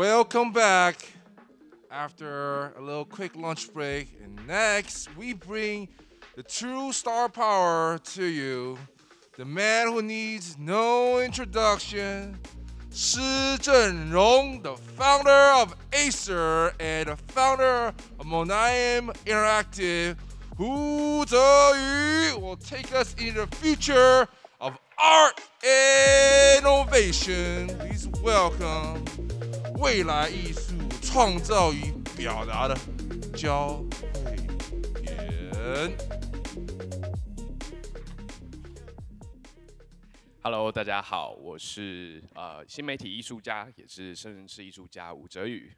Welcome back after a little quick lunch break. And next, we bring the true star power to you, the man who needs no introduction, Shi Zhenrong, the founder of Acer and the founder of Monaim Interactive, who Zeyu will take us into the future of art innovation. Please welcome 未来艺术创造与表达的交汇点。Hello，大家好，我是呃新媒体艺术家，也是生人是艺术家吴哲宇。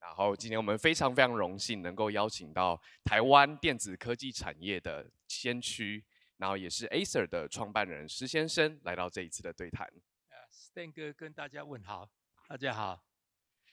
然后今天我们非常非常荣幸能够邀请到台湾电子科技产业的先驱，然后也是 ASR 的创办人石先生来到这一次的对谈。啊，Stan 哥跟大家问好。大家好，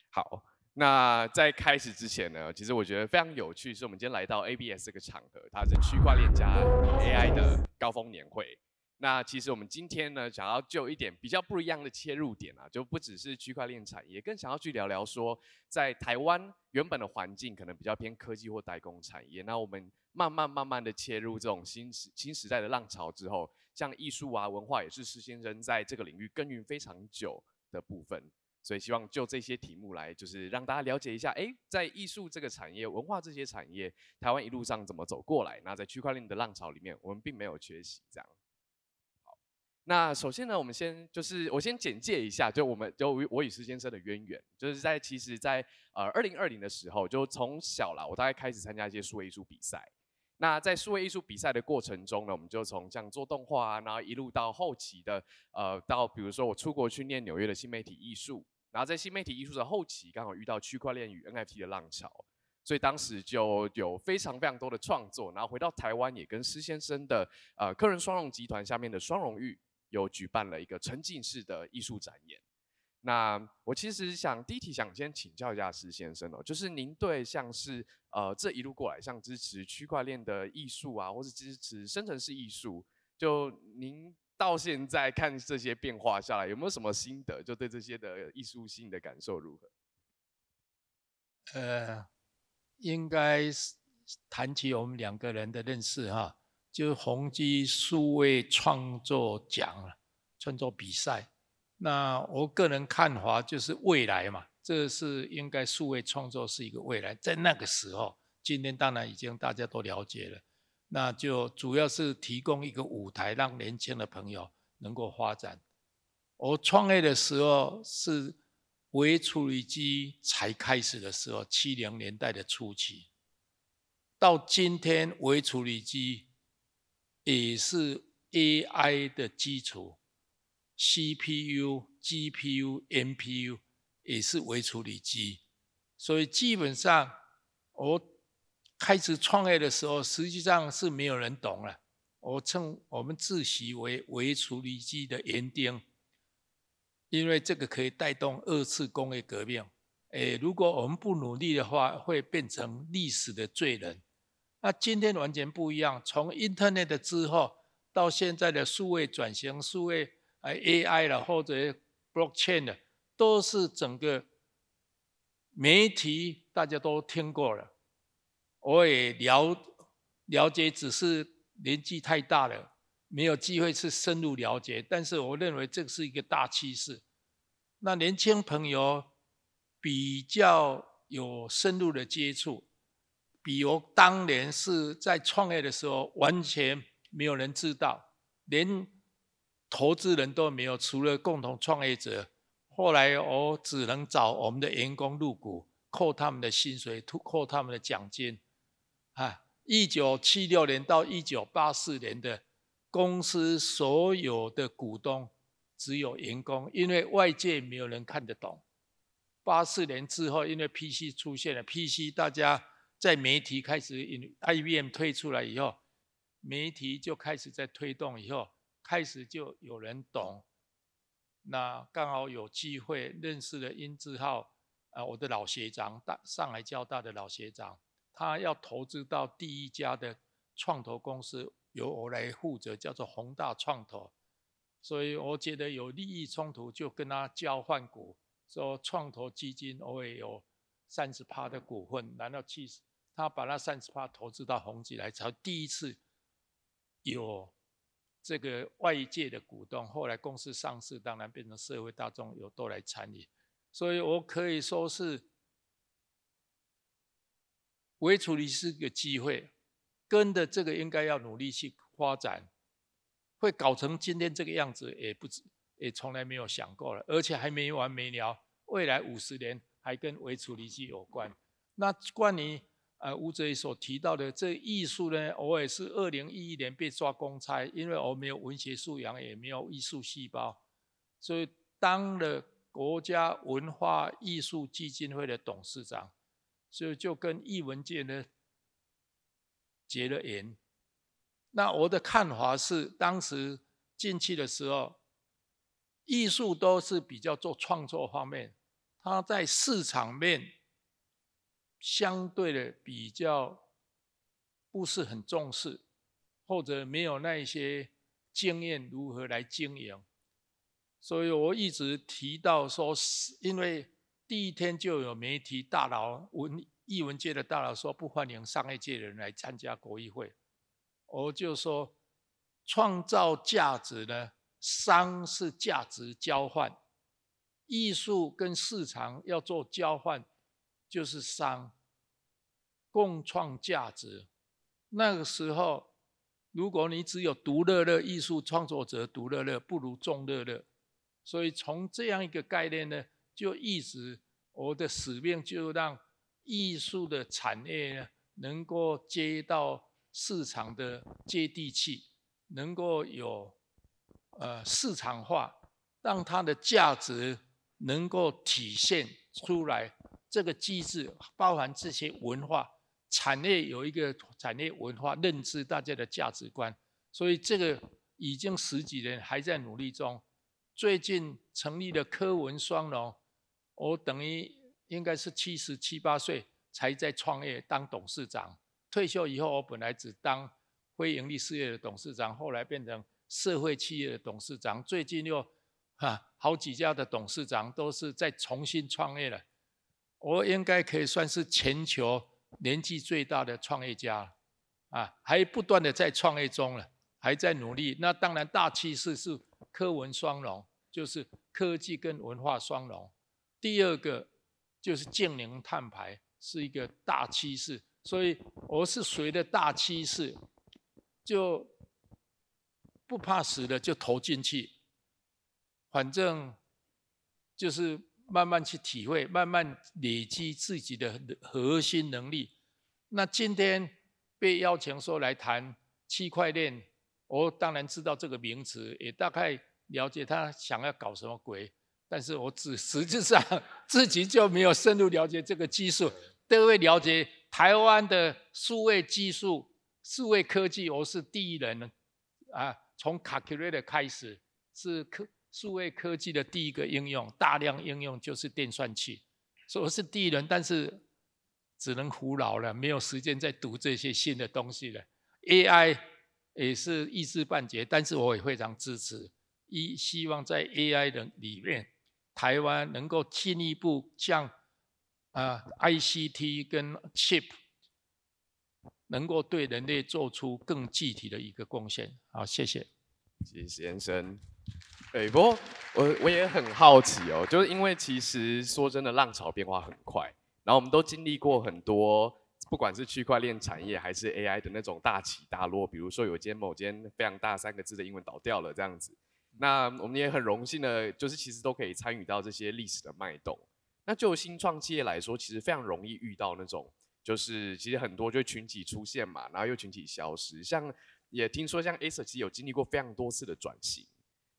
好，那在开始之前呢，其实我觉得非常有趣，是我们今天来到 ABS 这个场合，它是区块链加 AI 的高峰年会。那其实我们今天呢，想要就一点比较不一样的切入点啊，就不只是区块链产业，更想要去聊聊说，在台湾原本的环境可能比较偏科技或代工产业，那我们慢慢慢慢的切入这种新时新时代的浪潮之后，像艺术啊文化也是施先生在这个领域耕耘非常久的部分。所以希望就这些题目来，就是让大家了解一下，哎，在艺术这个产业、文化这些产业，台湾一路上怎么走过来？那在区块链的浪潮里面，我们并没有缺席。这样，好，那首先呢，我们先就是我先简介一下，就我们就我与石先生的渊源，就是在其实，在呃二零二零的时候，就从小啦，我大概开始参加一些数位艺术比赛。那在数位艺术比赛的过程中呢，我们就从像做动画啊，然后一路到后期的，呃，到比如说我出国去念纽约的新媒体艺术。然后在新媒体艺术的后期，刚好遇到区块链与 NFT 的浪潮，所以当时就有非常非常多的创作。然后回到台湾，也跟施先生的呃，客人双龙集团下面的双荣域有举办了一个沉浸式的艺术展演。那我其实想，第一题想先请教一下施先生哦，就是您对像是呃这一路过来，像支持区块链的艺术啊，或是支持生成式艺术，就您。到现在看这些变化下来，有没有什么心得？就对这些的艺术性的感受如何？呃，应该是谈起我们两个人的认识哈，就是红鸡数位创作奖创作比赛。那我个人看法就是未来嘛，这是应该数位创作是一个未来。在那个时候，今天当然已经大家都了解了。那就主要是提供一个舞台，让年轻的朋友能够发展。我创业的时候是微处理机才开始的时候，七零年代的初期。到今天，微处理机也是 AI 的基础，CPU、GPU、NPU 也是微处理机，所以基本上我。开始创业的时候，实际上是没有人懂了。我称我们自诩为微处理器的园丁，因为这个可以带动二次工业革命。诶，如果我们不努力的话，会变成历史的罪人。那今天完全不一样，从 Internet 之后到现在的数位转型、数位哎 AI 了，或者 Blockchain 了，都是整个媒体大家都听过了。我也了了解，只是年纪太大了，没有机会去深入了解。但是我认为这是一个大趋势。那年轻朋友比较有深入的接触，比如当年是在创业的时候，完全没有人知道，连投资人都没有，除了共同创业者。后来我只能找我们的员工入股，扣他们的薪水，扣他们的奖金。一九七六年到一九八四年的公司所有的股东只有员工，因为外界没有人看得懂。八四年之后，因为 PC 出现了，PC 大家在媒体开始，IBM 推出来以后，媒体就开始在推动，以后开始就有人懂。那刚好有机会认识了殷志浩，啊，我的老学长，大上海交大的老学长。他要投资到第一家的创投公司，由我来负责，叫做宏大创投。所以我觉得有利益冲突，就跟他交换股，说创投基金我也有三十趴的股份，难道其十，他把那三十趴投资到宏基来，才第一次有这个外界的股东。后来公司上市，当然变成社会大众有都来参与，所以我可以说是。微处理是个机会，跟的这个应该要努力去发展，会搞成今天这个样子也不止，也从来没有想过了，而且还没完没了，未来五十年还跟微处理器有关。那关于呃吴哲仪所提到的这艺术呢，偶尔是二零一一年被抓公差，因为我没有文学素养，也没有艺术细胞，所以当了国家文化艺术基金会的董事长。所以就跟易文界呢结了缘。那我的看法是，当时进去的时候，艺术都是比较做创作方面，他在市场面相对的比较不是很重视，或者没有那一些经验如何来经营。所以我一直提到说，是因为。第一天就有媒体大佬、文艺文界的大佬说不欢迎商业界的人来参加国议会。我就说，创造价值呢，商是价值交换，艺术跟市场要做交换，就是商，共创价值。那个时候，如果你只有独乐乐，艺术创作者独乐乐，不如众乐乐。所以从这样一个概念呢。就一直我的使命，就让艺术的产业能够接到市场的接地气，能够有呃市场化，让它的价值能够体现出来。这个机制包含这些文化产业有一个产业文化认知，大家的价值观。所以这个已经十几年还在努力中。最近成立了科文双龙。我等于应该是七十七八岁才在创业当董事长，退休以后我本来只当非盈利事业的董事长，后来变成社会企业的董事长，最近又哈好几家的董事长都是在重新创业了。我应该可以算是全球年纪最大的创业家啊，还不断的在创业中了，还在努力。那当然大趋势是科文双融，就是科技跟文化双融。第二个就是净零碳排是一个大趋势，所以我是随着大趋势，就不怕死的就投进去，反正就是慢慢去体会，慢慢累积自己的核心能力。那今天被邀请说来谈区块链，我当然知道这个名词，也大概了解他想要搞什么鬼。但是我只实际上自己就没有深入了解这个技术。各位了解台湾的数位技术、数位科技，我是第一人。啊，从 calculator 开始是科数位科技的第一个应用，大量应用就是电算器，所以我是第一人。但是只能胡老了，没有时间再读这些新的东西了。AI 也是一知半解，但是我也非常支持，一希望在 AI 的里面。台湾能够进一步向啊 I C T 跟 chip 能够对人类做出更具体的一个贡献。好，谢谢。谢谢先生。哎，不过我我也很好奇哦，就是因为其实说真的，浪潮变化很快，然后我们都经历过很多，不管是区块链产业还是 A I 的那种大起大落，比如说有间某间非常大三个字的英文倒掉了这样子。那我们也很荣幸呢，就是其实都可以参与到这些历史的脉动。那就新创企业来说，其实非常容易遇到那种，就是其实很多就群体出现嘛，然后又群体消失。像也听说像 ASO 其实有经历过非常多次的转型。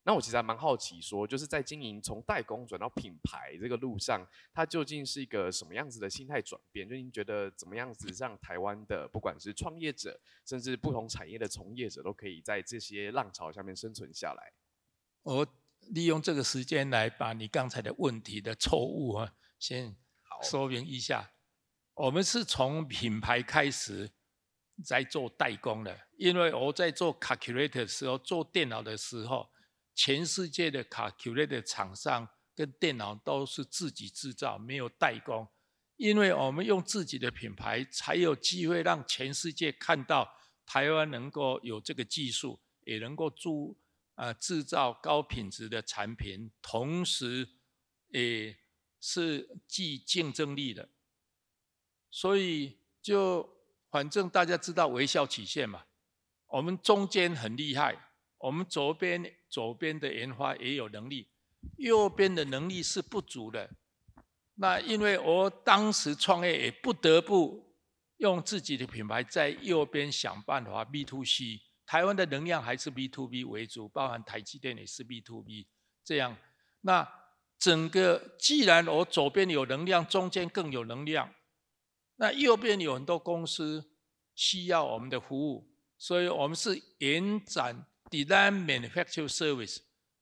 那我其实还蛮好奇，说就是在经营从代工转到品牌这个路上，它究竟是一个什么样子的心态转变？就您觉得怎么样子让台湾的不管是创业者，甚至不同产业的从业者，都可以在这些浪潮下面生存下来？我利用这个时间来把你刚才的问题的错误啊，先说明一下。我们是从品牌开始在做代工的，因为我在做 calculator 的时候，做电脑的时候，全世界的 calculator 厂商跟电脑都是自己制造，没有代工。因为我们用自己的品牌，才有机会让全世界看到台湾能够有这个技术，也能够做。啊，制造高品质的产品，同时，也是具竞争力的。所以，就反正大家知道微笑曲线嘛，我们中间很厉害，我们左边左边的研发也有能力，右边的能力是不足的。那因为我当时创业也不得不用自己的品牌在右边想办法 B to C。台湾的能量还是 B to B 为主，包含台积电也是 B to B 这样。那整个既然我左边有能量，中间更有能量，那右边有很多公司需要我们的服务，所以我们是延展 Design Manufacture Service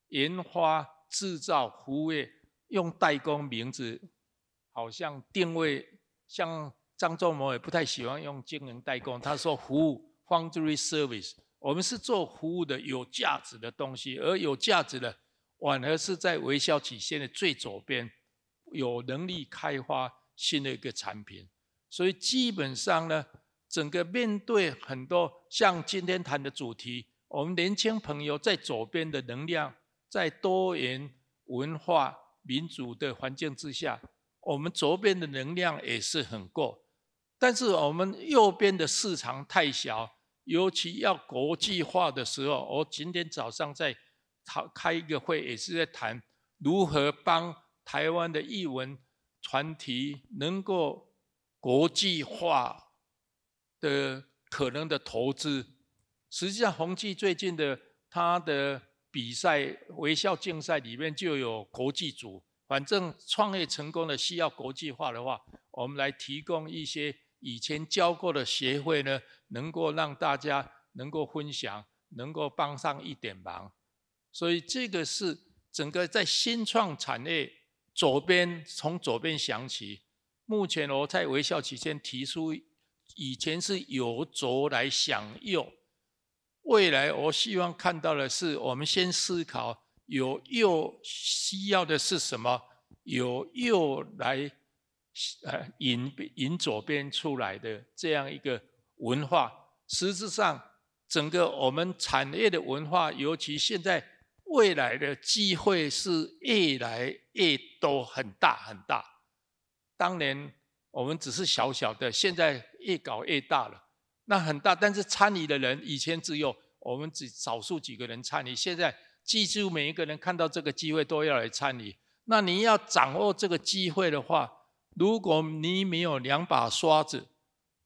研发制造服务，用代工名字，好像定位像张忠谋也不太喜欢用“经营代工”，他说服务 Foundry Service。我们是做服务的，有价值的东西，而有价值的反而是在微笑曲线的最左边，有能力开发新的一个产品。所以基本上呢，整个面对很多像今天谈的主题，我们年轻朋友在左边的能量，在多元文化民主的环境之下，我们左边的能量也是很够，但是我们右边的市场太小。尤其要国际化的时候，我今天早上在开一个会，也是在谈如何帮台湾的译文团体能够国际化的可能的投资。实际上，宏基最近的他的比赛、微笑竞赛里面就有国际组。反正创业成功的需要国际化的话，我们来提供一些。以前教过的协会呢，能够让大家能够分享，能够帮上一点忙，所以这个是整个在新创产业左边从左边想起。目前我在微笑期间提出，以前是由左来享右，未来我希望看到的是，我们先思考有右需要的是什么，有右来。呃，引引左边出来的这样一个文化，实质上整个我们产业的文化，尤其现在未来的机会是越来越多，很大很大。当年我们只是小小的，现在越搞越大了，那很大。但是参与的人以前只有我们只少数几个人参与，现在几乎每一个人看到这个机会都要来参与。那你要掌握这个机会的话。如果你没有两把刷子，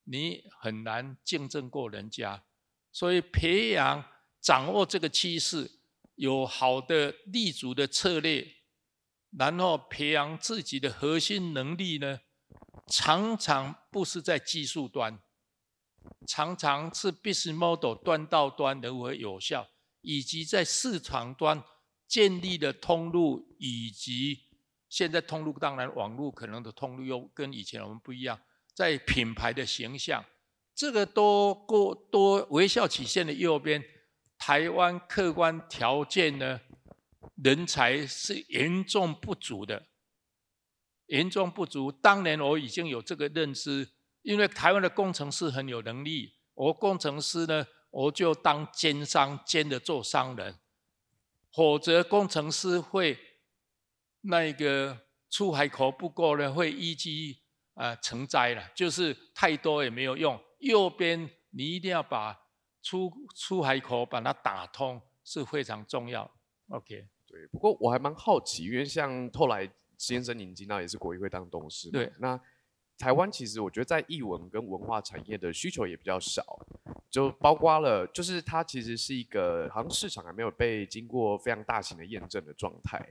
你很难竞争过人家。所以培养掌握这个趋势，有好的立足的策略，然后培养自己的核心能力呢？常常不是在技术端，常常是 business model 端到端如何有效，以及在市场端建立的通路以及。现在通路当然网络可能的通路又跟以前我们不一样，在品牌的形象，这个多过多微笑曲线的右边，台湾客观条件呢，人才是严重不足的，严重不足。当年我已经有这个认知，因为台湾的工程师很有能力，我工程师呢，我就当奸商兼的做商人，否则工程师会。那个出海口不够呢，会依机啊成灾了，就是太多也没有用。右边你一定要把出出海口把它打通是非常重要。OK，对。不过我还蛮好奇，因为像后来先生您知到也是国会当董事，对。那台湾其实我觉得在译文跟文化产业的需求也比较少，就包括了，就是它其实是一个好像市场还没有被经过非常大型的验证的状态。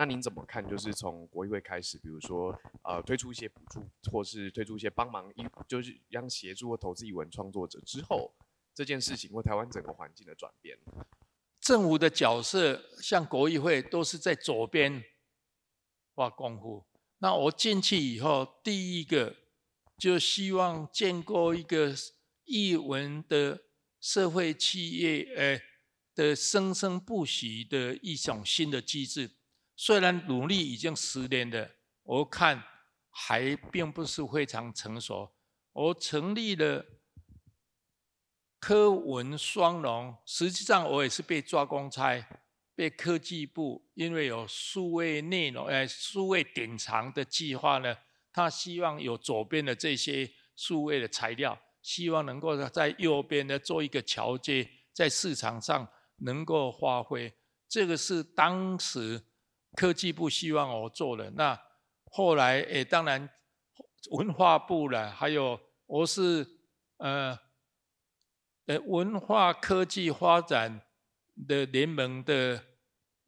那您怎么看？就是从国议会开始，比如说，呃，推出一些补助，或是推出一些帮忙一，就是让协助或投资译文创作者之后，这件事情或台湾整个环境的转变。政府的角色，像国议会都是在左边，花功夫。那我进去以后，第一个就希望建构一个译文的社会企业，哎，的生生不息的一种新的机制。虽然努力已经十年了，我看还并不是非常成熟。我成立了科文双龙，实际上我也是被抓公差，被科技部，因为有数位内容哎，数位典藏的计划呢，他希望有左边的这些数位的材料，希望能够在右边呢做一个桥接，在市场上能够发挥。这个是当时。科技部希望我做的，那后来，哎，当然文化部了，还有我是，呃，呃，文化科技发展的联盟的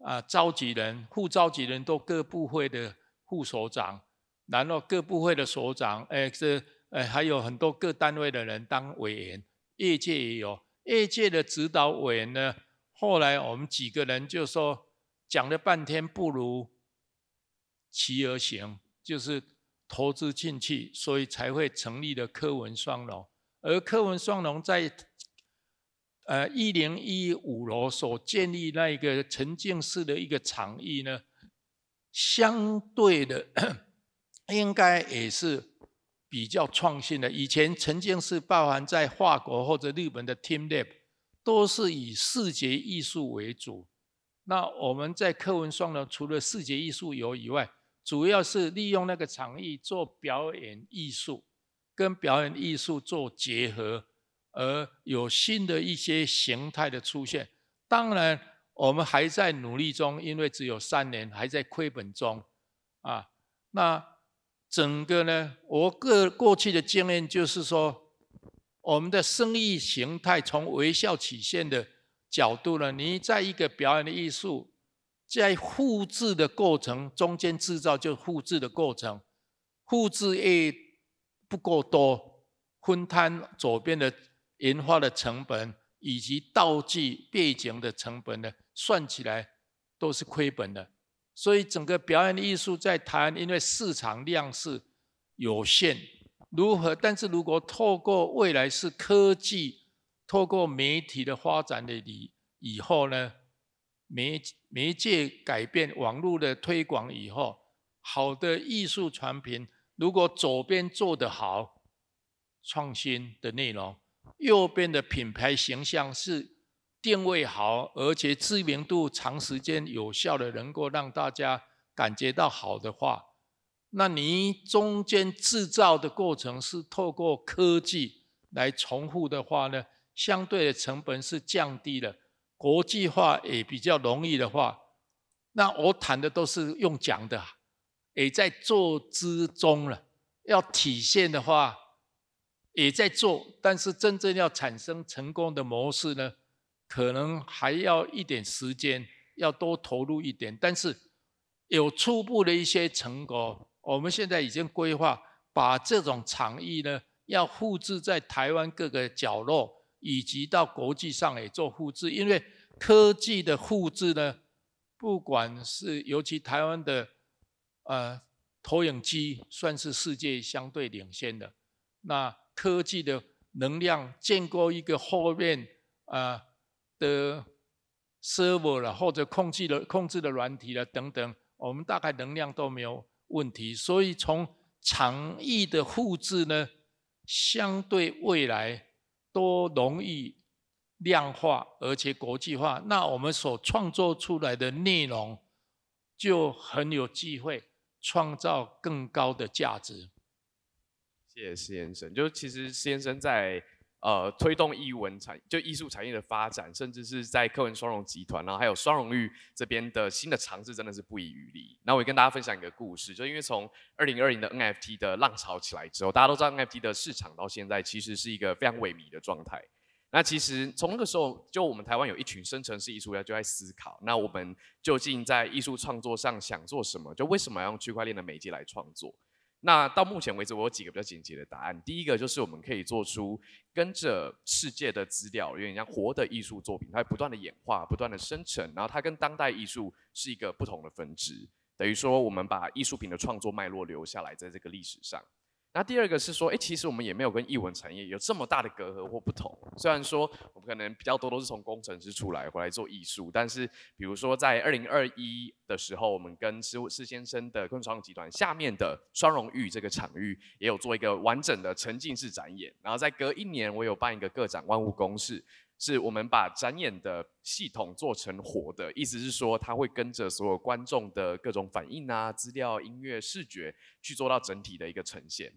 啊召集人，副召集人都各部会的副所长，然后各部会的所长，哎，这，哎，还有很多各单位的人当委员，业界也有，业界的指导委员呢，后来我们几个人就说。讲了半天，不如骑而行，就是投资进去，所以才会成立的科文双龙。而科文双龙在呃一零一五楼所建立那一个沉浸式的一个场域呢，相对的 应该也是比较创新的。以前沉浸式包含在法国或者日本的 team lab，都是以视觉艺术为主。那我们在课文上呢，除了视觉艺术游以外，主要是利用那个场域做表演艺术，跟表演艺术做结合，而有新的一些形态的出现。当然，我们还在努力中，因为只有三年，还在亏本中。啊，那整个呢，我个过去的经验就是说，我们的生意形态从微笑曲线的。角度呢？你在一个表演的艺术，在复制的过程中间制造就复制的过程，复制业不够多，分摊左边的研发的成本以及道具、背景的成本呢，算起来都是亏本的。所以整个表演的艺术在台湾，因为市场量是有限，如何？但是如果透过未来是科技。透过媒体的发展的以以后呢，媒媒介改变网络的推广以后，好的艺术产品如果左边做得好，创新的内容，右边的品牌形象是定位好，而且知名度长时间有效的，能够让大家感觉到好的话，那你中间制造的过程是透过科技来重复的话呢？相对的成本是降低了，国际化也比较容易的话，那我谈的都是用讲的，也在做之中了。要体现的话，也在做，但是真正要产生成功的模式呢，可能还要一点时间，要多投入一点。但是有初步的一些成果，我们现在已经规划把这种场域呢，要复制在台湾各个角落。以及到国际上也做复制，因为科技的复制呢，不管是尤其台湾的呃投影机，算是世界相对领先的。那科技的能量，建构一个后面啊的 server 了，或者控制的控制的软体了等等，我们大概能量都没有问题。所以从场域的复制呢，相对未来。都容易量化，而且国际化。那我们所创作出来的内容，就很有机会创造更高的价值。谢谢先生，就其实先生在。呃，推动艺文产就艺术产业的发展，甚至是在科文双龙集团，然后还有双龙玉这边的新的尝试，真的是不遗余力。那我也跟大家分享一个故事，就因为从二零二零的 NFT 的浪潮起来之后，大家都知道 NFT 的市场到现在其实是一个非常萎靡的状态。那其实从那个时候，就我们台湾有一群生成式艺术家就在思考，那我们究竟在艺术创作上想做什么？就为什么要用区块链的媒介来创作？那到目前为止，我有几个比较简洁的答案。第一个就是我们可以做出跟着世界的资料，因为像活的艺术作品，它不断的演化，不断的生成，然后它跟当代艺术是一个不同的分支。等于说，我们把艺术品的创作脉络留下来，在这个历史上。那第二个是说，哎，其实我们也没有跟艺文产业有这么大的隔阂或不同。虽然说我们可能比较多都是从工程师出来回来做艺术，但是比如说在二零二一的时候，我们跟施施先生的坤创集团下面的双荣玉这个场域也有做一个完整的沉浸式展演。然后在隔一年，我有办一个个展《万物公示，是我们把展演的系统做成活的，意思是说它会跟着所有观众的各种反应啊、资料、音乐、视觉去做到整体的一个呈现。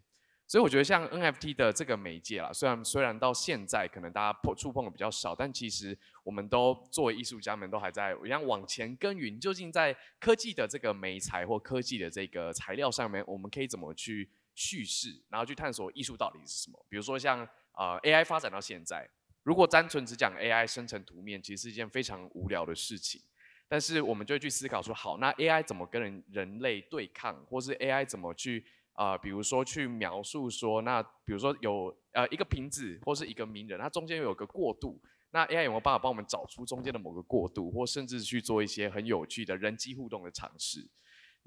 所以我觉得像 NFT 的这个媒介啊，虽然虽然到现在可能大家碰触碰的比较少，但其实我们都作为艺术家们都还在往往前耕耘。究竟在科技的这个媒材或科技的这个材料上面，我们可以怎么去叙事，然后去探索艺术到底是什么？比如说像啊 AI 发展到现在。如果单纯只讲 A I 生成图面，其实是一件非常无聊的事情。但是我们就会去思考说，好，那 A I 怎么跟人人类对抗，或是 A I 怎么去啊，比如说去描述说，那比如说有呃一个瓶子或是一个名人，它中间有个过渡，那 A I 有没有办法帮我们找出中间的某个过渡，或甚至去做一些很有趣的人机互动的尝试？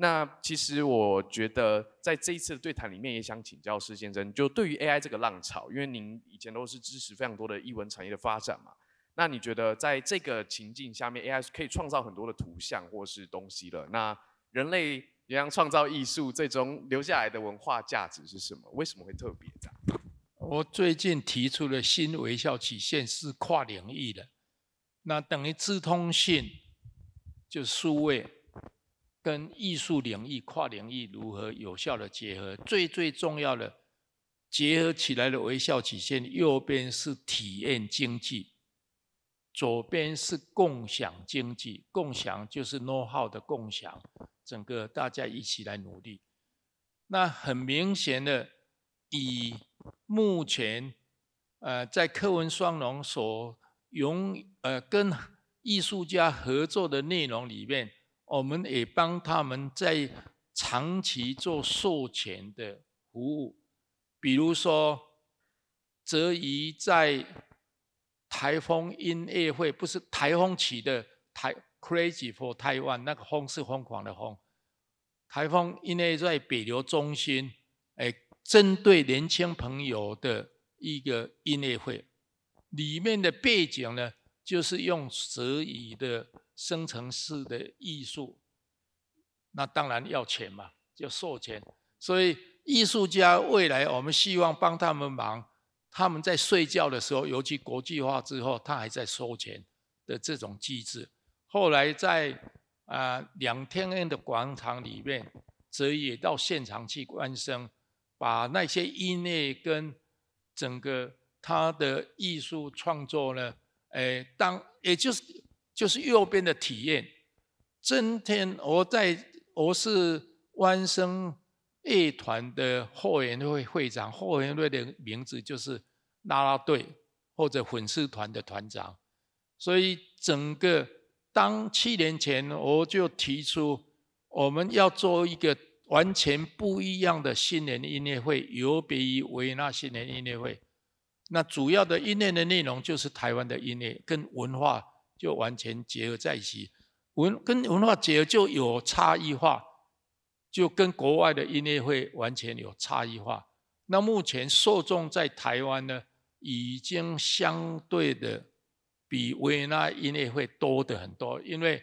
那其实我觉得，在这一次的对谈里面，也想请教施先生，就对于 AI 这个浪潮，因为您以前都是支持非常多的艺文产业的发展嘛，那你觉得在这个情境下面，AI 可以创造很多的图像或是东西了，那人类怎样创造艺术，最终留下来的文化价值是什么？为什么会特别的？我最近提出的新微笑曲线是跨领域的，那等于资通信，就数位。跟艺术领域跨领域如何有效的结合？最最重要的结合起来的微笑曲线，右边是体验经济，左边是共享经济。共享就是 no 号的共享，整个大家一起来努力。那很明显的，以目前呃在课文双龙所拥呃跟艺术家合作的内容里面。我们也帮他们在长期做授权的服务，比如说，泽宜在台风音乐会，不是台风起的台 crazy for 台湾那个风是疯狂的风，台风音乐在北流中心，哎，针对年轻朋友的一个音乐会，里面的背景呢？就是用泽野的生成式的艺术，那当然要钱嘛，要收钱。所以艺术家未来我们希望帮他们忙，他们在睡觉的时候，尤其国际化之后，他还在收钱的这种机制。后来在啊两天恩的广场里面，哲也到现场去关声，把那些音乐跟整个他的艺术创作呢。哎，当也就是就是右边的体验。今天我在我是湾生乐团的后援会会长，后援会的名字就是啦啦队或者粉丝团的团长。所以整个当七年前我就提出，我们要做一个完全不一样的新年音乐会，有别于维也纳新年音乐会。那主要的音乐的内容就是台湾的音乐，跟文化就完全结合在一起。文跟文化结合就有差异化，就跟国外的音乐会完全有差异化。那目前受众在台湾呢，已经相对的比维也纳音乐会多的很多。因为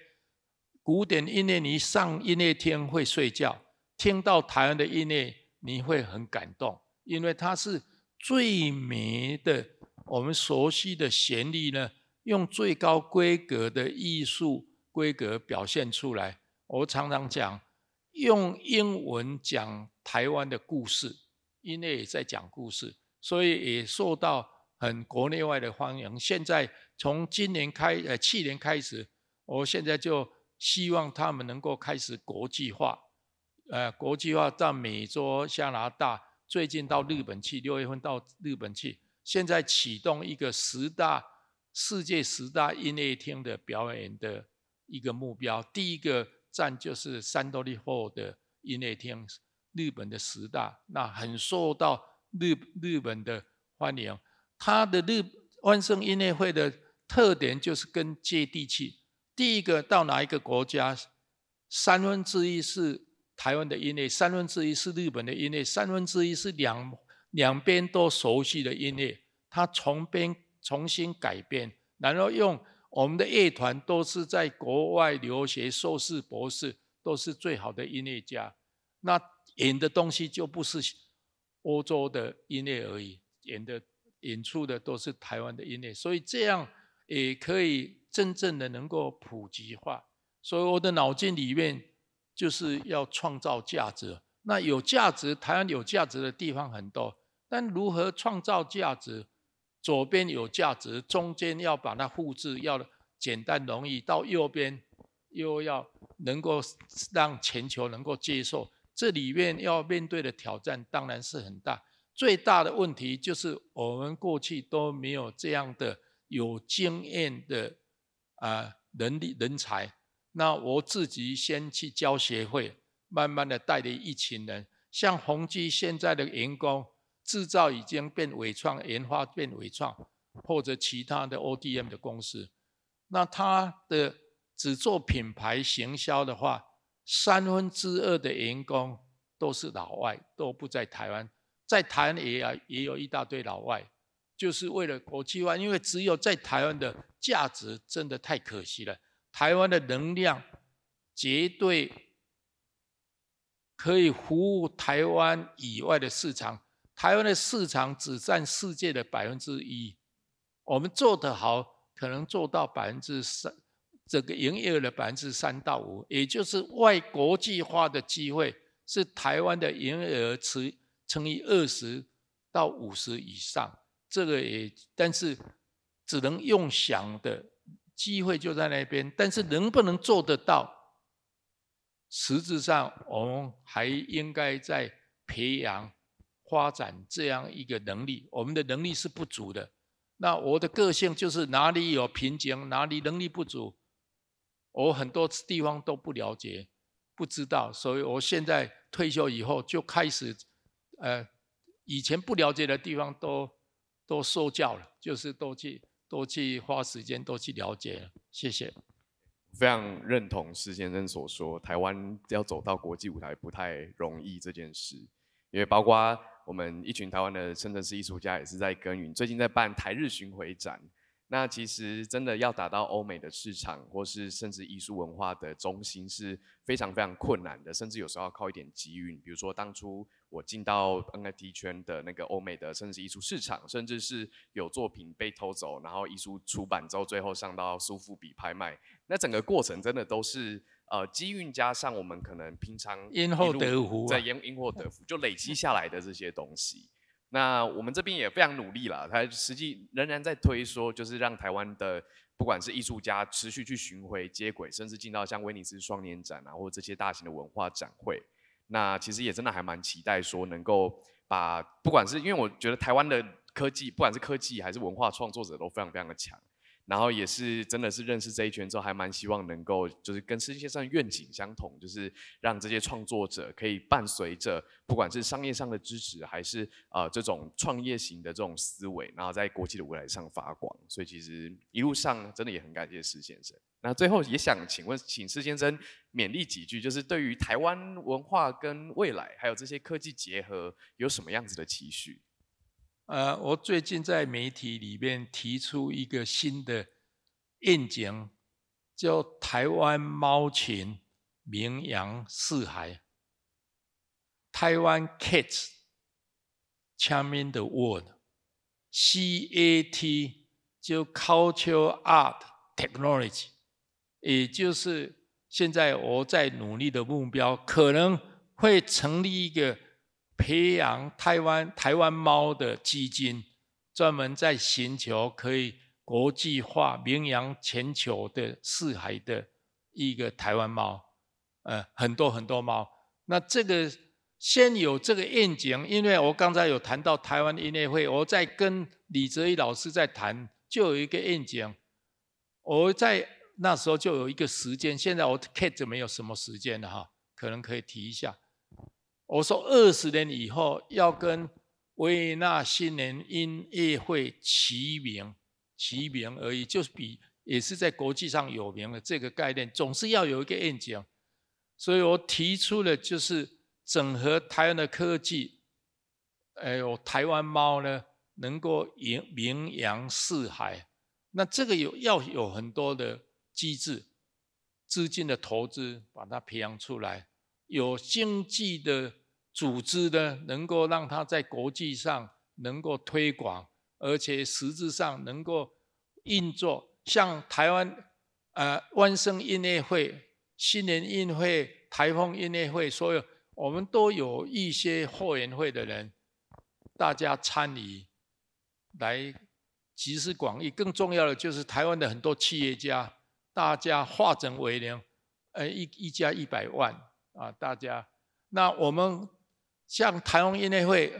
古典音乐，你上音乐厅会睡觉，听到台湾的音乐你会很感动，因为它是。最美的，我们熟悉的旋律呢，用最高规格的艺术规格表现出来。我常常讲，用英文讲台湾的故事，因为也在讲故事，所以也受到很国内外的欢迎。现在从今年开，呃，去年开始，我现在就希望他们能够开始国际化，呃，国际化到美洲、加拿大。最近到日本去，六月份到日本去，现在启动一个十大世界十大音乐厅的表演的一个目标。第一个站就是三得利后的音乐厅，日本的十大，那很受到日日本的欢迎。他的日万圣音乐会的特点就是跟接地气。第一个到哪一个国家，三分之一是。台湾的音乐三分之一是日本的音乐，三分之一是两两边都熟悉的音乐。他重编、重新改编，然后用我们的乐团都是在国外留学、硕士、博士，都是最好的音乐家。那演的东西就不是欧洲的音乐而已，演的演出的都是台湾的音乐，所以这样也可以真正的能够普及化。所以我的脑筋里面。就是要创造价值。那有价值，台湾有价值的地方很多，但如何创造价值？左边有价值，中间要把它复制，要简单容易，到右边又要能够让全球能够接受，这里面要面对的挑战当然是很大。最大的问题就是我们过去都没有这样的有经验的啊能力人才。那我自己先去教协会，慢慢的带领一群人。像宏基现在的员工，制造已经变伟创，研发变伟创，或者其他的 ODM 的公司。那他的只做品牌行销的话，三分之二的员工都是老外，都不在台湾。在台湾也啊，也有一大堆老外，就是为了国际化，因为只有在台湾的价值真的太可惜了。台湾的能量绝对可以服务台湾以外的市场。台湾的市场只占世界的百分之一，我们做得好，可能做到百分之三，这个营业额的百分之三到五，也就是外国际化的机会是台湾的营业额乘乘以二十到五十以上。这个也，但是只能用想的。机会就在那边，但是能不能做得到？实质上，我们还应该在培养、发展这样一个能力。我们的能力是不足的。那我的个性就是哪里有瓶颈，哪里能力不足，我很多地方都不了解、不知道。所以，我现在退休以后就开始，呃，以前不了解的地方都都受教了，就是都去。多去花时间，多去了解。谢谢。非常认同施先生所说，台湾要走到国际舞台不太容易这件事，因为包括我们一群台湾的深圳市艺术家也是在耕耘，最近在办台日巡回展。那其实真的要打到欧美的市场，或是甚至艺术文化的中心是非常非常困难的，甚至有时候要靠一点机运。比如说当初我进到 NFT 圈的那个欧美的，甚至艺术市场，甚至是有作品被偷走，然后艺术出版之后，最后上到苏富比拍卖，那整个过程真的都是呃机运加上我们可能平常在因因祸得福，就累积下来的这些东西。那我们这边也非常努力了，他实际仍然在推说，就是让台湾的不管是艺术家持续去巡回接轨，甚至进到像威尼斯双年展啊，或这些大型的文化展会。那其实也真的还蛮期待说，能够把不管是因为我觉得台湾的科技，不管是科技还是文化创作者，都非常非常的强。然后也是真的是认识这一圈之后，还蛮希望能够就是跟施先生愿景相同，就是让这些创作者可以伴随着不管是商业上的支持，还是呃这种创业型的这种思维，然后在国际的舞台上发光。所以其实一路上真的也很感谢施先生。那最后也想请问，请施先生勉励几句，就是对于台湾文化跟未来还有这些科技结合，有什么样子的期许？呃，我最近在媒体里面提出一个新的愿景，叫“台湾猫群名扬四海”，“台湾 c a t c h a m i n n the world”，“C A T” 就 “Culture Art Technology”，也就是现在我在努力的目标，可能会成立一个。培养台湾台湾猫的基金，专门在寻求可以国际化、名扬全球的四海的一个台湾猫，呃，很多很多猫。那这个先有这个愿景，因为我刚才有谈到台湾音乐会，我在跟李泽一老师在谈，就有一个愿景。我在那时候就有一个时间，现在我 Kate 没有什么时间了哈，可能可以提一下。我说二十年以后要跟维也纳新年音乐会齐名，齐名而已，就是比也是在国际上有名的这个概念，总是要有一个愿景。所以我提出了，就是整合台湾的科技，哎呦，台湾猫呢能够赢名扬四海。那这个有要有很多的机制、资金的投资，把它培养出来。有经济的组织呢，能够让它在国际上能够推广，而且实质上能够运作。像台湾，呃，万圣音乐会、新年音乐会、台风音乐会，所有我们都有一些会员会的人，大家参与来集思广益。更重要的就是台湾的很多企业家，大家化整为零，呃，一一家一百万。啊，大家，那我们像台风音乐会、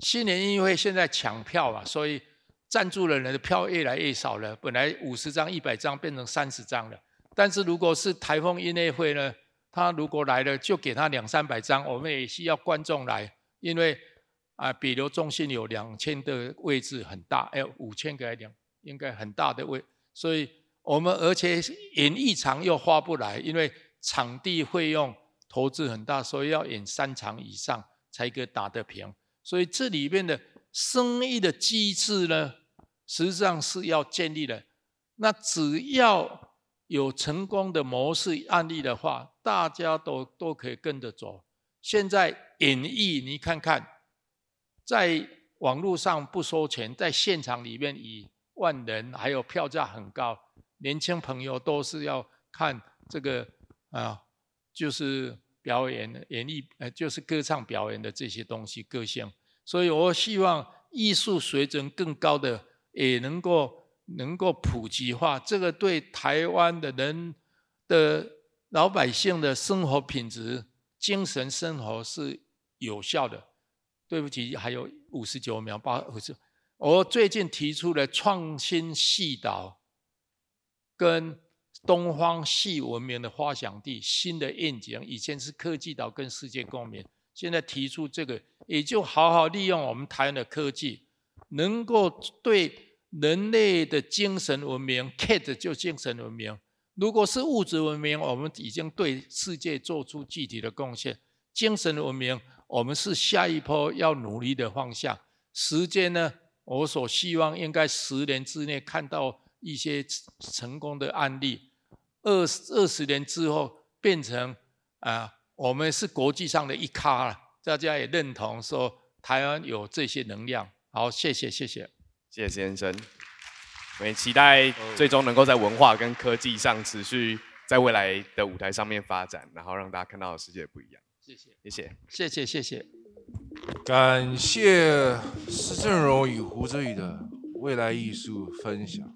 新年音乐会，现在抢票了，所以赞助人的票越来越少了。本来五十张、一百张变成三十张了。但是如果是台风音乐会呢，他如果来了，就给他两三百张。我们也需要观众来，因为啊，比如中心有两千的位置，很大，哎，五千个来讲应该很大的位。所以我们而且演一场又花不来，因为场地费用。投资很大，所以要演三场以上才可打得平。所以这里面的生意的机制呢，实际上是要建立的。那只要有成功的模式案例的话，大家都都可以跟着走。现在演绎你看看，在网络上不收钱，在现场里面以万人还有票价很高，年轻朋友都是要看这个啊，就是。表演的演艺，呃，就是歌唱表演的这些东西，各项。所以我希望艺术水准更高的也能够能够普及化，这个对台湾的人的老百姓的生活品质、精神生活是有效的。对不起，还有五十九秒八，五十。我最近提出了创新系导跟。东方系文明的发祥地，新的愿景。以前是科技岛，跟世界共鸣。现在提出这个，也就好好利用我们台湾的科技，能够对人类的精神文明，cut 就精神文明。如果是物质文明，我们已经对世界做出具体的贡献。精神文明，我们是下一波要努力的方向。时间呢，我所希望应该十年之内看到一些成功的案例。二二十年之后，变成啊，我们是国际上的一咖了。大家也认同说，台湾有这些能量。好，谢谢，谢谢，谢谢先生。我也期待最终能够在文化跟科技上持续在未来的舞台上面发展，然后让大家看到的世界不一样。谢谢，谢谢，谢谢，谢谢。感谢施正荣与胡志宇的未来艺术分享。